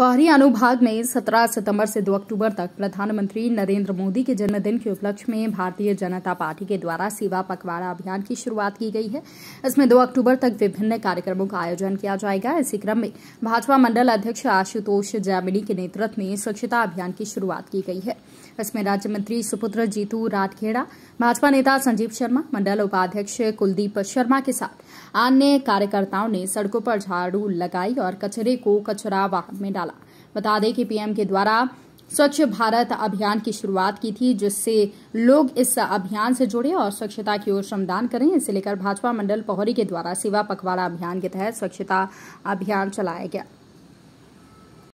पहरी अनुभाग में 17 सितंबर से 2 अक्टूबर तक प्रधानमंत्री नरेंद्र मोदी के जन्मदिन के उपलक्ष्य में भारतीय जनता पार्टी के द्वारा सेवा पखवाड़ा अभियान की शुरुआत की गई है इसमें 2 अक्टूबर तक विभिन्न कार्यक्रमों का आयोजन किया जाएगा इसी क्रम में भाजपा मंडल अध्यक्ष आशुतोष जैमिनी के नेतृत्व में स्वच्छता अभियान की शुरूआत की गई है इसमें राज्य मंत्री सुपुत्र जीतू राठखेड़ा भाजपा नेता संजीव शर्मा मंडल उपाध्यक्ष कुलदीप शर्मा के साथ अन्य कार्यकर्ताओं ने सड़कों पर झाड़ू लगाई और कचरे को कचरा वाहन में डाला डाला बता दें कि पीएम के द्वारा स्वच्छ भारत अभियान की शुरुआत की थी जिससे लोग इस अभियान से जुड़े और स्वच्छता की ओर श्रमदान करें इसे लेकर भाजपा मंडल पहरी के द्वारा सेवा पखवाड़ा अभियान के तहत स्वच्छता अभियान चलाया गया